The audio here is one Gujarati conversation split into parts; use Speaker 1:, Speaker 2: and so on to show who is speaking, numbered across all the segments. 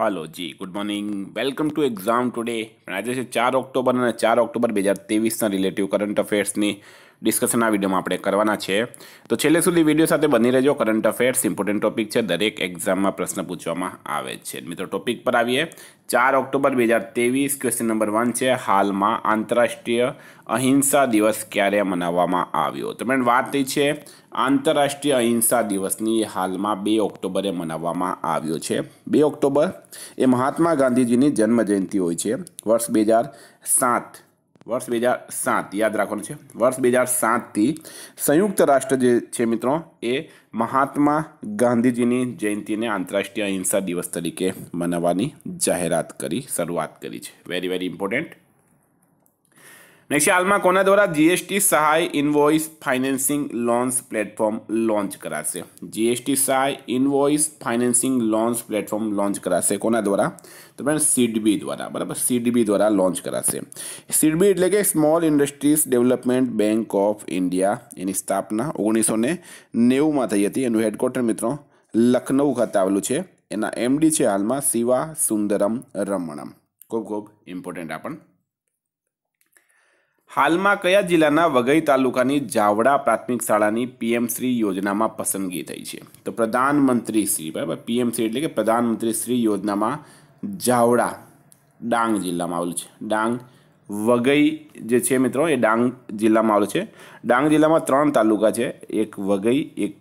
Speaker 1: hello ji good morning welcome to exam today આજે છે ચાર ઓક્ટોબર અને ચાર ઓક્ટોબર બે હજાર ત્રેવીસના રિલેટિવ કરંટ અફેર્સની ડિસ્કશન આ વિડીયોમાં આપણે કરવાના છે તો છેલ્લે સુધી વિડીયો સાથે બની રહેજો કરંટ અફેર્સ ઇમ્પોર્ટન્ટ ટોપિક છે દરેક એક્ઝામમાં પ્રશ્ન પૂછવામાં આવે છે મિત્રો ટોપિક પર આવીએ ચાર ઓક્ટોબર બે હજાર ત્રેવીસ ક્વેશ્ચન નંબર વન છે હાલમાં આંતરરાષ્ટ્રીય અહિંસા દિવસ ક્યારે મનાવવામાં આવ્યો તો મેં વાત થઈ છે આંતરરાષ્ટ્રીય અહિંસા દિવસની હાલમાં બે ઓક્ટોબરે મનાવવામાં આવ્યો છે બે ઓક્ટોબર એ મહાત્મા ગાંધીજીની જન્મજયંતિ હોય છે વર્ષ બે હજાર સાત વર્ષ બે હજાર સાત યાદ રાખવાનું છે વર્ષ બે હજાર સાતથી સંયુક્ત રાષ્ટ્ર જે છે મિત્રો એ મહાત્મા ગાંધીજીની જયંતિને આંતરરાષ્ટ્રીય અહિંસા દિવસ તરીકે મનાવવાની જાહેરાત કરી શરૂઆત કરી છે વેરી વેરી ઇમ્પોર્ટન્ટ નેક્સ્ટ હાલમાં કોના દ્વારા GST Sahay invoice financing loans platform launch કરાશે GST Sahay invoice financing loans platform launch કરાશે કોના દ્વારા તો ફ્રેન્ડ સીડબી દ્વારા બરાબર સીડબી દ્વારા લોન્ચ કરાશે સીડબી એટલે કે small industries development bank of India એની સ્થાપના ઓગણીસો ને નેવુંમાં થઈ હતી એનું હેડક્વાર્ટર મિત્રો લખનઉ ખાતે આવેલું છે એના એમડી છે હાલમાં શિવા સુંદરમ રમણમ ખૂબ ખૂબ ઇમ્પોર્ટન્ટ આપણ હાલમાં કયા જિલ્લાના વઘઈ તાલુકાની જાવડા પ્રાથમિક શાળાની પીએમશ્રી યોજનામાં પસંદગી થઈ છે તો પ્રધાનમંત્રી શ્રી બરાબર પીએમશ્રી એટલે કે પ્રધાનમંત્રી શ્રી યોજનામાં જાવડા ડાંગ જિલ્લામાં આવેલું છે ડાંગ વઘઈ જે છે મિત્રો એ ડાંગ જિલ્લામાં આવેલું છે ડાંગ જિલ્લામાં ત્રણ તાલુકા છે એક વઘઈ એક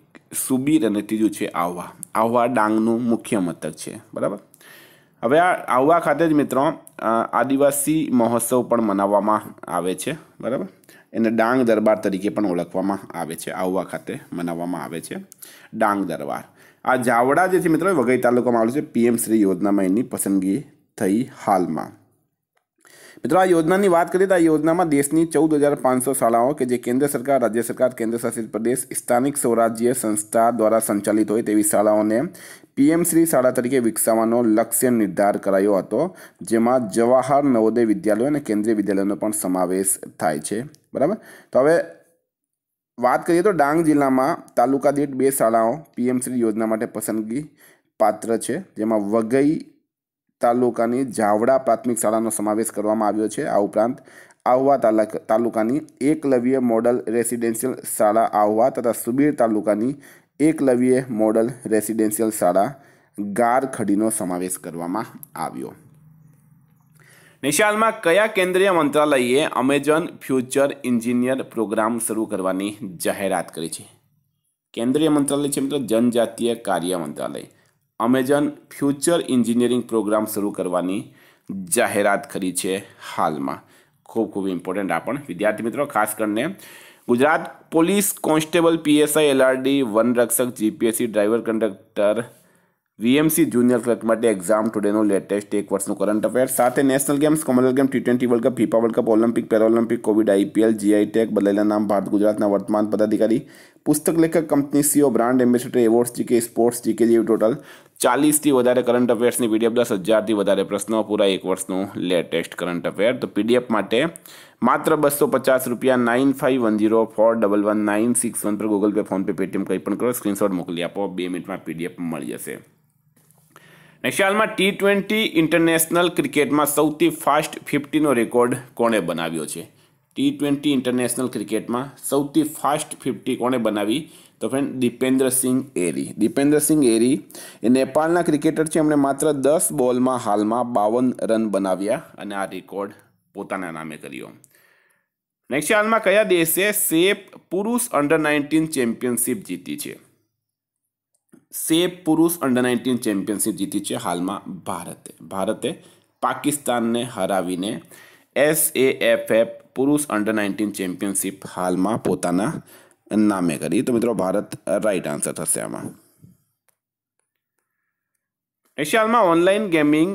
Speaker 1: સુબીર અને ત્રીજું છે આહવા આહવા ડાંગનું મુખ્ય મથક છે બરાબર હવે આ આહવા ખાતે જ મિત્રો આદિવાસી મહોત્સવ પણ મનાવવામાં આવે છે બરાબર એને ડાંગ દરબાર તરીકે પણ ઓળખવામાં આવે છે આહવા ખાતે મનાવવામાં આવે છે ડાંગ દરબાર આ જાવડા જે છે મિત્રો વઘઈ તાલુકામાં આવેલું છે પીએમ શ્રી યોજનામાં એની પસંદગી થઈ હાલમાં મિત્રો આ યોજનાની વાત કરીએ તો આ યોજનામાં દેશની ચૌદ હજાર પાંચસો શાળાઓ કે જે કેન્દ્ર સરકાર રાજ્ય સરકાર કેન્દ્ર શાસિત પ્રદેશ સ્થાનિક સ્વરાજ્ય સંસ્થા દ્વારા સંચાલિત હોય તેવી શાળાઓને પીએમસીની શાળા તરીકે વિકસાવવાનો લક્ષ્ય નિર્ધાર કરાયો હતો જેમાં જવાહર નવોદય વિદ્યાલયો અને કેન્દ્રીય વિદ્યાલયોનો પણ સમાવેશ થાય છે બરાબર તો હવે વાત કરીએ તો ડાંગ જિલ્લામાં તાલુકા દીઠ બે શાળાઓ પીએમસી યોજના માટે પસંદગી પાત્ર છે જેમાં વઘઈ તાલુકાની જાવડા પ્રાથમિક શાળાનો સમાવેશ કરવામાં આવ્યો છે આ ઉપરાંત આહવા તાલુકાની એકલવ્ય મોડલ રેસિડેન્શિયલ શાળા આહવા તથા સુબીર તાલુકાની એકલવ્ય મોડલ રેસિડેન્શિયલ શાળા ગાર ખડીનો સમાવેશ કરવામાં આવ્યો નિશાલમાં કયા કેન્દ્રીય મંત્રાલયે અમેઝોન ફ્યુચર એન્જિનિયર પ્રોગ્રામ શરૂ કરવાની જાહેરાત કરી છે કેન્દ્રીય મંત્રાલય છે મિત્રો જનજાતીય કાર્ય મંત્રાલય અમેઝોન ફ્યુચર એન્જિનિયરિંગ પ્રોગ્રામ શરૂ કરવાની જાહેરાત કરી છે હાલમાં ખૂબ ખૂબ ઇમ્પોર્ટન્ટ આ પણ વિદ્યાર્થી મિત્રો ખાસ કરીને Gujarat police constable PSI LRD Rakshak GPSC driver conductor VMC junior clerk માટે એક્ઝામ ટુડેનો લેટેસ્ટ એક વર્ષનું કરંટ અફેર સાથે national games commonwealth game T twenty world cup FIFA world cup Olympic Paralympic COVID IPL GI tag બદલેલા નામ ભારત ગુજરાતના વર્તમાન પદાધિકારી પુસ્તક લેખક company CEO brand ambassador awards GK sports GK જેવી ટોટલ ચાલીસથી વધારે કરંટ અફેર્સની પીડીએફ દસ હજારથી વધારે પ્રશ્નો પૂરા એક વર્ષનું લેટેસ્ટ કરંટ અફેર તો પીડીએફ માટે માત્ર બસો પચાસ રૂપિયા nine five one zero four double one nine six one પર ગૂગલ પે ફોનપે પેટીએમ કંઈ પણ કરો સ્ક્રીનશોટ મોકલી આપો બે મિનિટમાં પીડીએફ મળી જશે નેક્સ્ટ હાલમાં ટી ટ્વેન્ટી ઇન્ટરનેશનલ ક્રિકેટમાં સૌથી ફાસ્ટ ફિફ્ટીનો રેકોર્ડ કોણે બનાવ્યો છે ટી ટ્વેન્ટી ઇન્ટરનેશનલ ક્રિકેટમાં સૌથી ફાસ્ટ ફિફ્ટી કોણે બનાવી તો ફ્રેન્ડ દીપેન્દ્રસિંહ એરી દીપેન્દ્રસિંહ એરી એ નેપાળના ક્રિકેટર છે એમણે માત્ર દસ બોલમાં હાલમાં બાવન રન બનાવ્યા અને આ રેકોર્ડ પોતાના નામે કર્યો નેક્સ્ટ હાલમાં કયા દેશે સેપ પુરુષ અંડર નાઇન્ટીન ચેમ્પિયનશિપ જીતી છે સેપ પુરુષ અંડર નાઇન્ટીન ચેમ્પિયનશિપ જીતી છે હાલમાં ભારતે ભારતે પાકિસ્તાનને હરાવીને એસએએફએફ પુરુષ અંડર નાઇન્ટીન ચેમ્પિયનશિપ હાલમાં પોતાના નામે કરી તો મિત્રો ભારત રાઈટ આન્સર થશે આમાં એશિયાલમાં ઓનલાઈન ગેમિંગ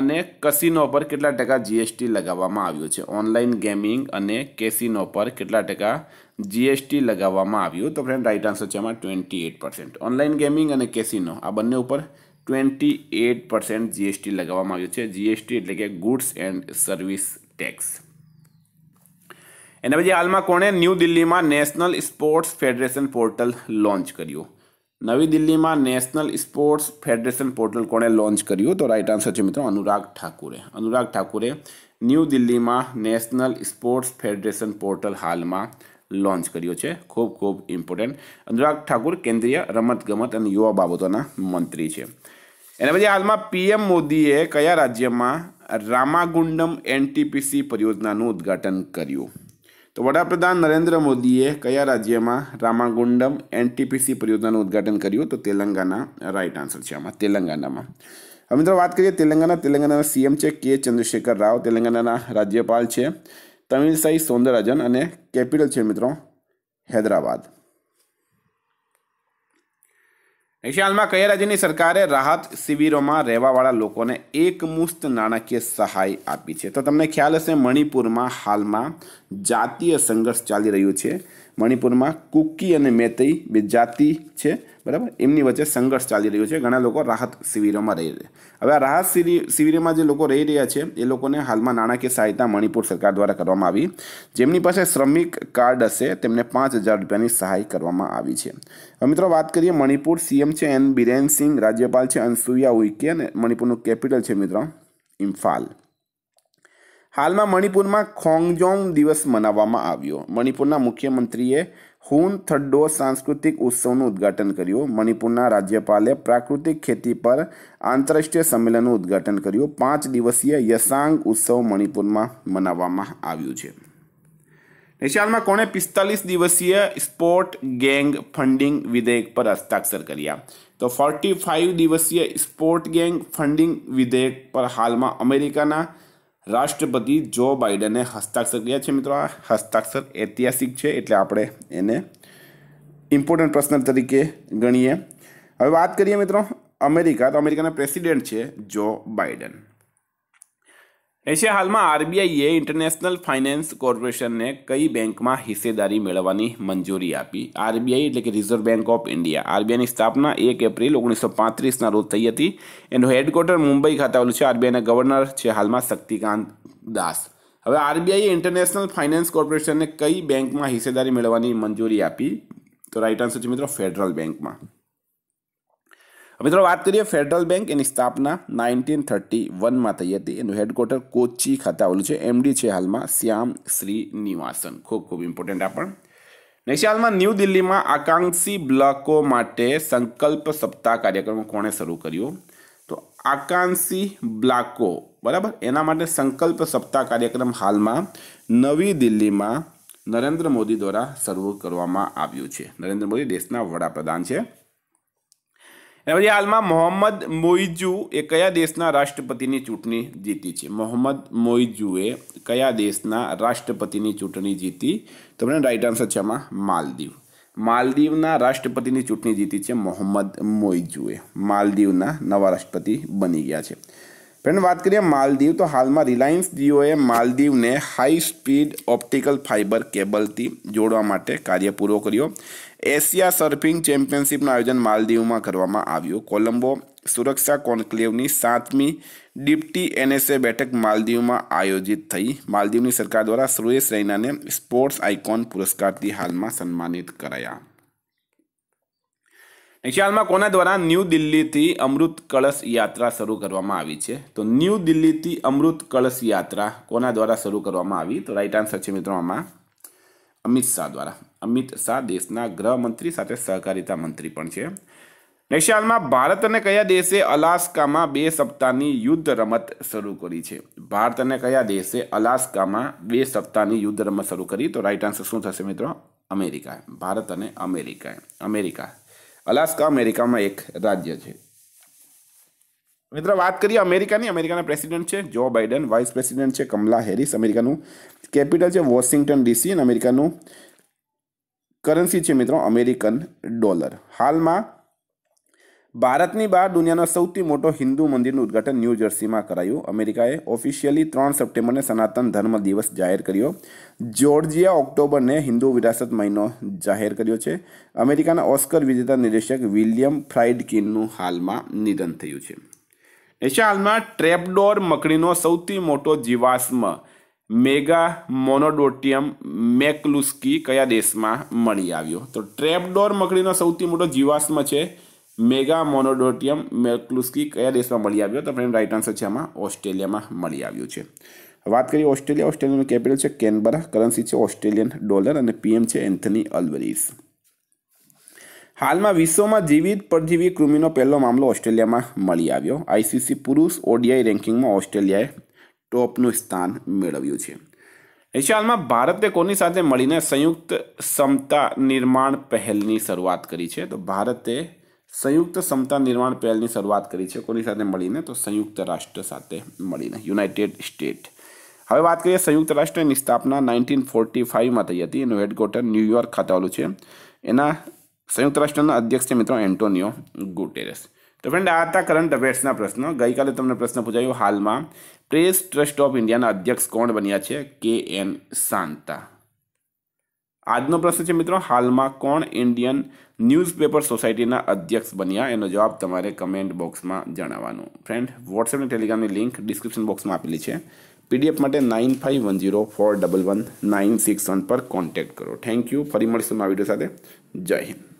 Speaker 1: અને કસિનો પર કેટલા ટકા જીએસટી લગાવવામાં આવ્યું છે ઓનલાઈન ગેમિંગ અને કેસિનો પર કેટલા ટકા જીએસટી લગાવવામાં આવ્યું તો ફ્રેન્ડ રાઈટ આન્સર છે એમાં twenty eight percent online gaming અને કેસિનો આ બંને ઉપર ટ્વેન્ટી એટ પર્સન્ટ જીએસટી લગાવવામાં આવ્યું છે જીએસટી એટલે કે ગુડ્સ એન્ડ સર્વિસ ટેક્સ એના પછી હાલમાં કોણે ન્યૂ દિલ્હીમાં national sports federation portal launch કર્યું નવી દિલ્હીમાં નેશનલ સ્પોર્ટ્સ ફેડરેશન પોર્ટલ કોણે લોન્ચ કર્યું તો રાઈટ આન્સર છે મિત્રો અનુરાગ ઠાકુરે અનુરાગ ઠાકુરે ન્યૂ દિલ્હીમાં નેશનલ સ્પોર્ટ્સ ફેડરેશન પોર્ટલ હાલમાં લોન્ચ કર્યો છે ખૂબ ખૂબ ઇમ્પોર્ટન્ટ અનુરાગ ઠાકુર કેન્દ્રીય રમતગમત અને યુવા બાબતોના મંત્રી છે એના પછી હાલમાં પીએમ મોદીએ કયા રાજ્યમાં રામાગુંડમ એનટીપીસી પરિયોજનાનું ઉદ્ઘાટન કર્યું તો વડાપ્રધાન નરેન્દ્ર મોદીએ કયા રાજ્યમાં રામાગુંડમ એનટીપીસી પરિયોજનાનું ઉદ્ઘાટન કર્યું તો તેલંગાના રાઈટ આન્સર છે આમાં તેલંગાનામાં હવે મિત્રો વાત કરીએ તેલંગાના તેલંગાના સીએમ છે કે ચંદ્રશેખર રાવ તેલંગાના રાજ્યપાલ છે તમિલસાઈ સૌંદરરાજન અને કેપિટલ છે મિત્રો હૈદરાબાદ અહીં હાલમાં કયા રાજ્યની સરકારે રાહત શિબિરોમાં રહેવાવાળા લોકોને એકમુસ્ત નાણાકીય સહાય આપી છે તો તમને ખ્યાલ હશે મણિપુરમાં હાલમાં જાતીય સંઘર્ષ ચાલી રહ્યું છે મણિપુરમાં કુકી અને મેતઈ બે જાતિ છે બરાબર એમની વચ્ચે સંઘર્ષ ચાલી રહ્યો છે ઘણા લોકો રાહત શિબિરોમાં રહી રહ્યા હવે આ રાહત શિબિરમાં જે લોકો રહી રહ્યા છે એ લોકોને હાલમાં નાણાકીય સહાયતા મણિપુર સરકાર દ્વારા કરવામાં આવી જેમની પાસે શ્રમિક કાર્ડ હશે તેમને પાંચ હજાર રૂપિયાની સહાય કરવામાં આવી છે હવે મિત્રો વાત કરીએ મણિપુર સીએમ છે એન બિરેન સિંઘ રાજ્યપાલ છે અનસુયા ઉઇકે અને મણિપુરનું કેપિટલ છે મિત્રો ઇમ્ફાલ હાલમાં મણિપુરમાં ખોંગજોંગ દિવસ મનાવવામાં આવ્યો મણિપુરના મુખ્યમંત્રીએ હુન થડ્ડો સાંસ્કૃતિક ઉત્સવનું ઉદ્ઘાટન કર્યું મણિપુરના રાજ્યપાલે પ્રાકૃતિક ખેતી પર આંતરરાષ્ટ્રીય સંમેલનનું ઉદ્ઘાટન કર્યું પાંચ દિવસીય યસાંગ ઉત્સવ મણિપુરમાં મનાવવામાં આવ્યું છે નિશાળમાં કોણે પિસ્તાલીસ દિવસીય સ્પોર્ટ ગેંગ ફંડિંગ વિધેયક પર હસ્તાક્ષર કર્યા તો ફોર્ટી ફાઇવ દિવસીય સ્પોર્ટ ગેંગ ફંડિંગ વિધેયક પર હાલમાં અમેરિકાના રાષ્ટ્રપતિ જો બાઇડને હસ્તાક્ષર કર્યા છે મિત્રો આ હસ્તાક્ષર ઐતિહાસિક છે એટલે આપણે એને ઇમ્પોર્ટન્ટ પ્રશ્ન તરીકે ગણીએ હવે વાત કરીએ મિત્રો અમેરિકા તો અમેરિકાના પ્રેસિડેન્ટ છે જો બાઇડન એશિયા હાલમાં આરબીઆઈએ ઇન્ટરનેશનલ ફાઇનાન્સ કોર્પોરેશનને કઈ બેંકમાં હિસ્સેદારી મેળવવાની મંજૂરી આપી આરબીઆઈ એટલે કે રિઝર્વ બેંક ઓફ ઇન્ડિયા આરબીઆઈની સ્થાપના એક એપ્રિલ ઓગણીસો પાંત્રીસના રોજ થઈ હતી એનું હેડક્વાર્ટર મુંબઈ ખાતે આવેલું છે આરબીઆઈના ગવર્નર છે હાલમાં શક્તિકાંત દાસ હવે આરબીઆઈએ ઇન્ટરનેશનલ ફાઇનાન્સ કોર્પોરેશનને કઈ બેંકમાં હિસ્સેદારી મેળવવાની મંજૂરી આપી તો રાઈટ આન્સર છે મિત્રો ફેડરલ બેંકમાં મિત્રો વાત કરીએ ફેડરલ બેંક એની સ્થાપના નાઇન્ટીન થર્ટી વનમાં થઈ હતી એનું હેડક્વાર્ટર કોચી ખાતે આવેલું છે એમડી છે હાલમાં શ્યામ શ્રીનિવાસન ખૂબ ખૂબ ઇમ્પોર્ટન્ટ આ પણ હાલમાં ન્યૂ દિલ્હીમાં આકાંક્ષી બ્લોકો માટે સંકલ્પ સપ્તાહ કાર્યક્રમ કોણે શરૂ કર્યો તો આકાંક્ષી બ્લાકો બરાબર એના માટે સંકલ્પ સપ્તાહ કાર્યક્રમ હાલમાં નવી દિલ્હીમાં નરેન્દ્ર મોદી દ્વારા શરૂ કરવામાં આવ્યું છે નરેન્દ્ર મોદી દેશના વડાપ્રધાન છે અને પછી હાલમાં મોહમ્મદ મોઇજુ એ કયા દેશના રાષ્ટ્રપતિની ચૂંટણી જીતી છે મોહમ્મદ મોઇજુએ કયા દેશના રાષ્ટ્રપતિની ચૂંટણી જીતી તો મને રાઈટ આન્સર છે આમાં માલદીવ માલદીવના રાષ્ટ્રપતિની ચૂંટણી જીતી છે મોહમ્મદ મોઇજુએ માલદીવના નવા રાષ્ટ્રપતિ બની ગયા છે ફ્રેન્ડ વાત કરીએ માલદીવ તો હાલમાં રિલાયન્સ જીઓએ માલદીવને હાઈ સ્પીડ ઓપ્ટિકલ ફાઇબર કેબલથી જોડવા માટે કાર્ય પૂરો કર્યો એશિયા સર્ફિંગ ચેમ્પિયનશિપનું આયોજન માલદીવમાં કરવામાં આવ્યું કોલંબો સુરક્ષા કોન્ક્લેવની સાતમી ડિપ્ટી એનએસએ બેઠક માલદીવમાં આયોજિત થઈ માલદીવની સરકાર દ્વારા સુરેશ રૈનાને સ્પોર્ટ્સ આઇકોન પુરસ્કારથી હાલમાં સન્માનિત કરાયા નીચે કોના દ્વારા ન્યૂ દિલ્હીથી અમૃત કળશ યાત્રા શરૂ કરવામાં આવી છે તો ન્યૂ દિલ્હીથી અમૃત કળશ યાત્રા કોના દ્વારા શરૂ કરવામાં આવી તો રાઈટ આન્સર છે મિત્રો આમાં અમિત શાહ દ્વારા અમિત શાહ દેશના ગૃહમંત્રી સાથે સહકારિતા મંત્રી પણ છે નેક્સ્ટ ભારત અને કયા દેશે અલાસ્કામાં બે સપ્તાહની યુદ્ધ રમત શરૂ કરી છે ભારત અને કયા દેશે અલાસ્કામાં બે સપ્તાહની યુદ્ધ રમત શરૂ કરી તો રાઇટ આન્સર શું થશે મિત્રો અમેરિકા ભારત અને અમેરિકા અમેરિકા અલાસ્કા અમેરિકામાં એક રાજ્ય છે મિત્રો વાત કરીએ અમેરિકાની અમેરિકાના પ્રેસિડેન્ટ છે જો બાઇડન વાઇસ પ્રેસિડેન્ટ છે કમલા હેરિસ અમેરિકાનું કેપિટલ છે વોશિંગ્ટન ડીસી અને અમેરિકાનું કરન્સી છે મિત્રો અમેરિકન ડોલર હાલમાં ભારતની બહાર દુનિયાનો સૌથી મોટો હિન્દુ મંદિરનું ઉદ્ઘાટન ન્યૂ જર્સીમાં કરાયું અમેરિકાએ ઓફિશિયલી ત્રણ સપ્ટેમ્બરને સનાતન ધર્મ દિવસ જાહેર કર્યો જ્યોર્જિયા ઓક્ટોબરને હિન્દુ વિરાસત મહિનો જાહેર કર્યો છે અમેરિકાના ઓસ્કર વિજેતા નિર્દેશક વિલિયમ ફ્રાઇડ કિનનું હાલમાં નિધન થયું છે એશિયા હાલમાં ટ્રેપડોર મકડીનો સૌથી મોટો જીવાશ્મ મેગા મોનોડોટિયમ મેકલુસ્કી કયા દેશમાં મળી આવ્યો તો ટ્રેપડોર મકડીનો સૌથી મોટો જીવાશ્મ છે મેગા મોનોડોટિયમ મેકલુસ્કી કયા દેશમાં મળી આવ્યો તો ફ્રેન્ડ રાઇટ આન્સર છે આમાં ઓસ્ટ્રેલિયામાં મળી આવ્યું છે વાત કરીએ ઓસ્ટ્રેલિયા ઓસ્ટ્રેલિયાનું કેપિટલ છે કેનબરા કરન્સી છે ઓસ્ટ્રેલિયન ડોલર અને પીએમ છે એન્થની અલ્વરીસ હાલમાં વિશ્વમાં જીવિત પરજીવી કૃમિનો પહેલો મામલો ઓસ્ટ્રેલિયામાં મળી આવ્યો આઈસીસી પુરુષ ઓડીઆઈ રેન્કિંગમાં ઓસ્ટ્રેલિયાએ ટોપનું સ્થાન મેળવ્યું છે એશિયાલમાં ભારતે કોની સાથે મળીને સંયુક્ત ક્ષમતા નિર્માણ પહેલની શરૂઆત કરી છે તો ભારતે સંયુક્ત ક્ષમતા નિર્માણ પહેલની શરૂઆત કરી છે કોની સાથે મળીને તો સંયુક્ત રાષ્ટ્ર સાથે મળીને યુનાઇટેડ સ્ટેટ હવે વાત કરીએ સંયુક્ત રાષ્ટ્રની સ્થાપના નાઇન્ટીન ફોર્ટી ફાઇવમાં થઈ હતી એનું હેડક્વાર્ટર ન્યૂયોર્ક ખાતે આવેલું છે એના સંયુક્ત રાષ્ટ્રના અધ્યક્ષ છે મિત્રો એન્ટોનિયો ગુટેરેસ તો ફ્રેન્ડ આ હતા કરંટ અફેર્સના પ્રશ્નો ગઈકાલે તમને પ્રશ્ન પૂછાયો હાલમાં પ્રેસ ટ્રસ્ટ ઓફ ઇન્ડિયાના અધ્યક્ષ કોણ બન્યા છે કે એન શાંતા આજનો પ્રશ્ન છે મિત્રો હાલમાં કોણ ઇન્ડિયન ન્યૂઝપેપર સોસાયટીના અધ્યક્ષ બન્યા એનો જવાબ તમારે કમેન્ટ બોક્સમાં જણાવવાનો ફ્રેન્ડ વોટ્સએપ અને ટેલિગ્રામની લિંક ડિસ્ક્રિપ્શન બોક્સમાં આપેલી છે પીડીએફ માટે nine five one zero four double one nine six one પર કોન્ટેક્ટ કરો થેન્ક યુ ફરી મળીશું આ વિડીયો સાથે જય હિન્દ